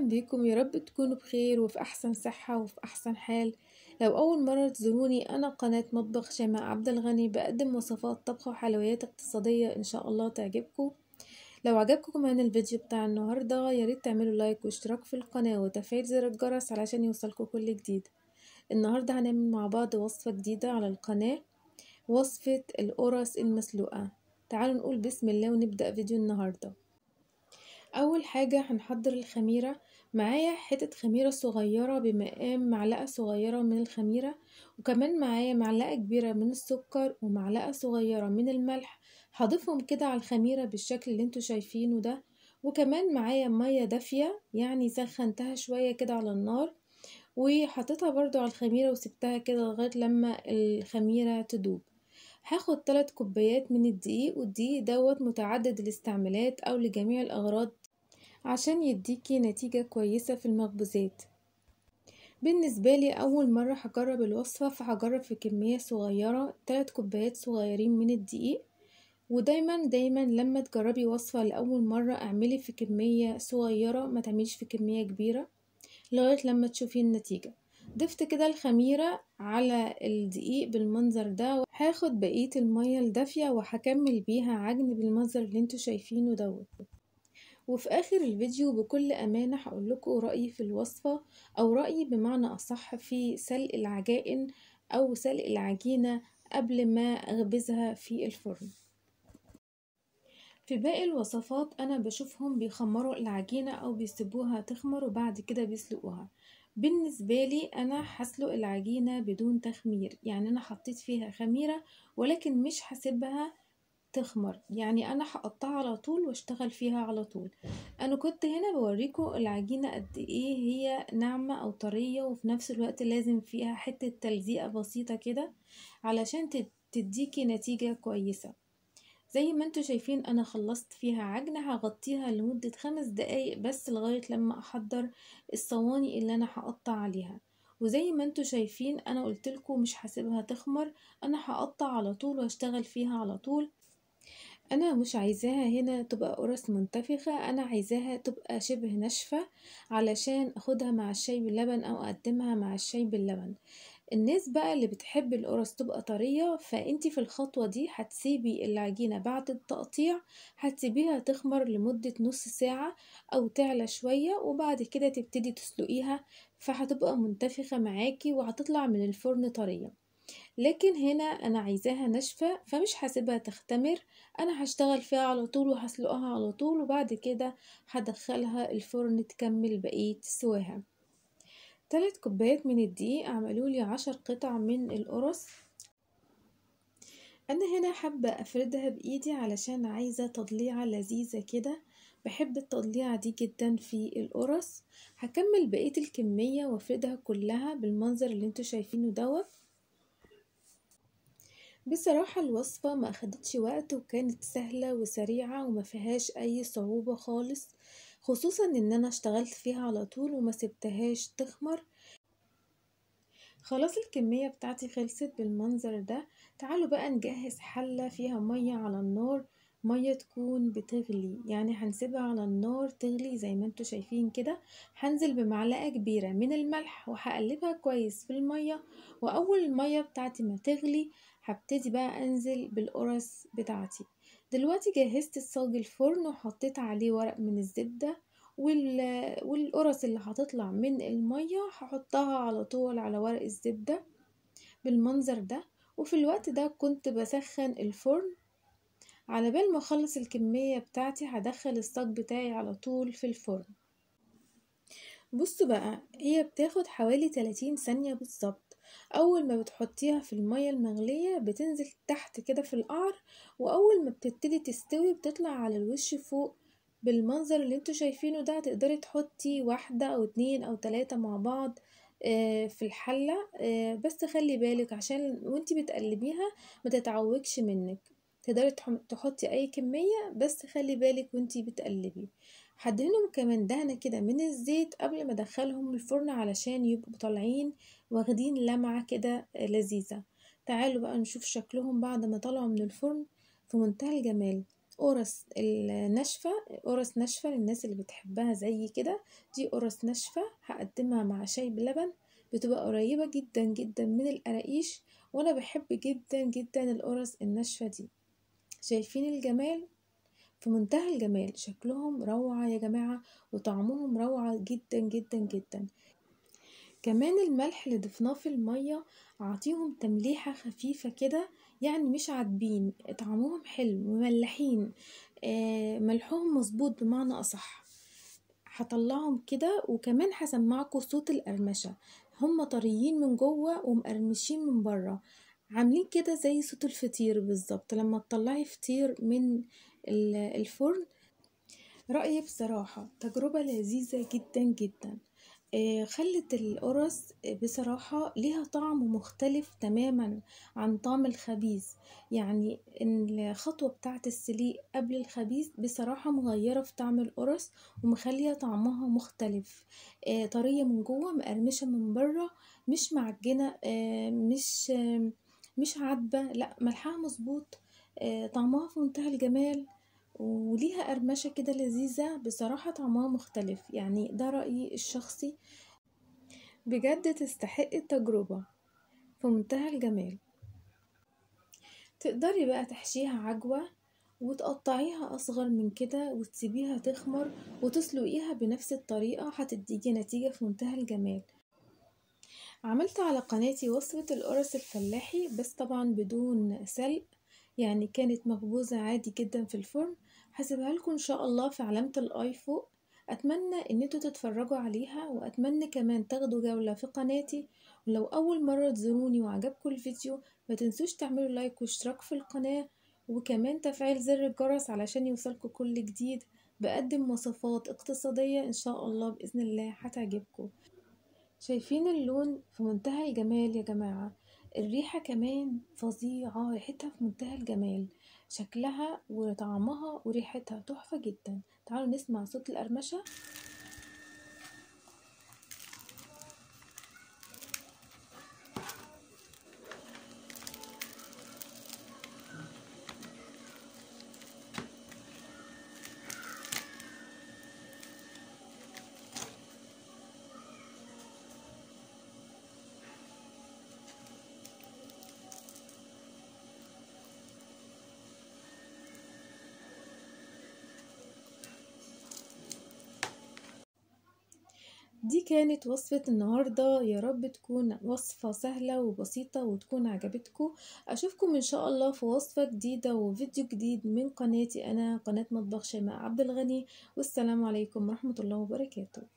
بيكم يا رب تكونوا بخير وفي أحسن صحة وفي أحسن حال لو أول مرة تزوروني أنا قناة مطبخ شيماء عبد الغني بقدم وصفات طبخ وحلويات اقتصادية إن شاء الله تعجبكم لو عجبكم كمان الفيديو بتاع النهاردة ياريت تعملوا لايك واشتراك في القناة وتفعيل زر الجرس علشان يوصلكم كل جديد النهاردة هنعمل مع بعض وصفة جديدة على القناة وصفة القرص المسلوقة تعالوا نقول بسم الله ونبدأ فيديو النهارده اول حاجه هنحضر الخميره معايا حته خميره صغيره بمقام معلقه صغيره من الخميره وكمان معايا معلقه كبيره من السكر ومعلقه صغيره من الملح هضيفهم كده على الخميره بالشكل اللي انتوا شايفينه ده وكمان معايا ميه دافيه يعني سخنتها شويه كده على النار وحطيتها برضو على الخميره وسبتها كده لغايه لما الخميره تدوب هاخد 3 كوبايات من الدقيق والدقيق دوت متعدد الاستعمالات او لجميع الاغراض عشان يديكي نتيجة كويسة في المخبوزات بالنسبة لي أول مرة هجرب الوصفة فهجرب في كمية صغيرة 3 كوبايات صغيرين من الدقيق ودايما دايما لما تجربي وصفة لأول مرة اعملي في كمية صغيرة ما تعمليش في كمية كبيرة لغاية لما تشوفي النتيجة ضفت كده الخميرة على الدقيق بالمنظر ده هاخد بقية المية الدافية وهكمل بيها عجن بالمنظر اللي انتوا شايفينه دوت وفي آخر الفيديو بكل أمانة هقولكوا رأيي في الوصفة أو رأيي بمعنى أصح في سلق العجائن أو سلق العجينة قبل ما أخبزها في الفرن في باقي الوصفات أنا بشوفهم بيخمروا العجينة أو بيسيبوها تخمر وبعد كده بيسلقوها بالنسبة لي أنا هسلق العجينة بدون تخمير يعني أنا حطيت فيها خميرة ولكن مش هسيبها تخمر يعني انا هقطعها على طول واشتغل فيها على طول انا كنت هنا بوريكم العجينة قد ايه هي ناعمة او طرية وفي نفس الوقت لازم فيها حتة تلزيقة بسيطة كده علشان تديكي نتيجة كويسة زي ما انتوا شايفين انا خلصت فيها عجنة هغطيها لمدة خمس دقايق بس لغاية لما احضر الصواني اللي انا هقطع عليها وزي ما انتوا شايفين انا قلتلكوا مش هسيبها تخمر انا هقطع على طول واشتغل فيها على طول انا مش عايزاها هنا تبقى قرص منتفخة انا عايزاها تبقى شبه ناشفة علشان اخدها مع الشاي باللبن او اقدمها مع الشاي باللبن الناس بقى اللي بتحب القرص تبقى طرية فانت في الخطوة دي هتسيبي العجينة بعد التقطيع هتسيبيها تخمر لمدة نص ساعة او تعلى شوية وبعد كده تبتدي تسلقيها فهتبقى منتفخة معاكي وهتطلع من الفرن طرية لكن هنا انا عايزاها ناشفه فمش هسيبها تختمر انا هشتغل فيها على طول وهسلقها على طول وبعد كده هدخلها الفرن تكمل بقيه سواها ثلاث كوبايات من الدقيق اعملوا لي عشر قطع من القرص انا هنا حابه افردها بايدي علشان عايزه تضليعه لذيذه كده بحب التضليعه دي جدا في القرص هكمل بقيه الكميه وافردها كلها بالمنظر اللي انتوا شايفينه دوت بصراحة الوصفة ما أخدتش وقت وكانت سهلة وسريعة وما فيهاش أي صعوبة خالص خصوصا ان انا اشتغلت فيها على طول وما سبتهاش تخمر خلاص الكمية بتاعتي خلصت بالمنظر ده تعالوا بقى نجهز حلة فيها مية على النار مية تكون بتغلي يعني هنسيبها على النار تغلي زي ما انتوا شايفين كده هنزل بمعلقة كبيرة من الملح وهقلبها كويس في المية واول المية بتاعتي ما تغلي هبتدي بقى انزل بالقرص بتاعتي دلوقتي جهزت الصاج الفرن وحطيت عليه ورق من الزبدة والقرص اللي هتطلع من المية هحطها على طول على ورق الزبدة بالمنظر ده وفي الوقت ده كنت بسخن الفرن على بال ما اخلص الكمية بتاعتي هدخل الصاج بتاعي على طول في الفرن بصوا بقى هي بتاخد حوالي 30 ثانية بالظبط اول ما بتحطيها في المية المغلية بتنزل تحت كده في القعر واول ما بتبتدي تستوي بتطلع على الوش فوق بالمنظر اللي انتوا شايفينه ده هتقدري تحطي واحدة او اتنين او تلاتة مع بعض آه، في الحلة آه، بس خلي بالك عشان وانتي بتقلبيها ما تتعوجش منك تقدري تحطي اي كمية بس خلي بالك وانتي بتقلبي هدهنهم كمان دهنة كده من الزيت قبل ما ادخلهم الفرن علشان يبقوا طالعين واخدين لمعة كده لذيذة تعالوا بقى نشوف شكلهم بعد ما طلعوا من الفرن في منتهى الجمال قرص الناشفة قرص ناشفة للناس اللي بتحبها زي كده دي قرص ناشفة هقدمها مع شاي بلبن بتبقى قريبة جدا جدا من القراقيش وانا بحب جدا جدا القرص الناشفة دي شايفين الجمال في منتهى الجمال شكلهم روعة يا جماعة وطعمهم روعة جدا جدا جدا كمان الملح اللي ضفناه في المية عطيهم تمليحة خفيفة كده يعني مش عاتبين طعمهم حلو مملحين آه، ملحهم مظبوط بمعنى أصح هطلعهم كده وكمان هسمعكم صوت القرمشة هم طريين من جوه ومقرمشين من بره عاملين كده زي صوت الفطير بالظبط لما تطلعي فطير من الفرن رأيي بصراحة تجربة لذيذة جدا جدا آه، خلت القرص بصراحة ليها طعم مختلف تماما عن طعم الخبيز يعني الخطوة بتاعت السليق قبل الخبيز بصراحة مغيرة في طعم القرص ومخلية طعمها مختلف آه، طرية من جوه مقرمشة من بره مش معجنة آه، مش مش عدبة لا ملحها مظبوط طعمها في منتهى الجمال وليها قرمشة كده لذيذة بصراحة طعمها مختلف يعني ده رأيي الشخصي بجد تستحق التجربة في منتهى الجمال تقدري بقى تحشيها عجوة وتقطعيها أصغر من كده وتسيبيها تخمر وتسلقيها بنفس الطريقة هتديكي نتيجة في منتهى الجمال عملت على قناتي وصفة القرص الفلاحي بس طبعا بدون سلق يعني كانت مخبوزة عادي جدا في الفرن هسيبها لكم ان شاء الله في علامه الاي فوق اتمنى ان انتوا تتفرجوا عليها واتمنى كمان تاخدوا جوله في قناتي ولو اول مره تزوروني وعجبكم الفيديو ما تنسوش تعملوا لايك واشتراك في القناه وكمان تفعيل زر الجرس علشان يوصلكم كل جديد بقدم وصفات اقتصاديه ان شاء الله باذن الله هتعجبكم شايفين اللون في منتهى الجمال يا جماعه الريحة كمان فظيعة ريحتها في منتهى الجمال شكلها وطعمها وريحتها تحفة جدا تعالوا نسمع صوت القرمشة دي كانت وصفة النهاردة يا رب تكون وصفة سهلة وبسيطة وتكون عجبتكم أشوفكم إن شاء الله في وصفة جديدة وفيديو جديد من قناتي أنا قناة مطبخ شيماء عبد الغني والسلام عليكم ورحمة الله وبركاته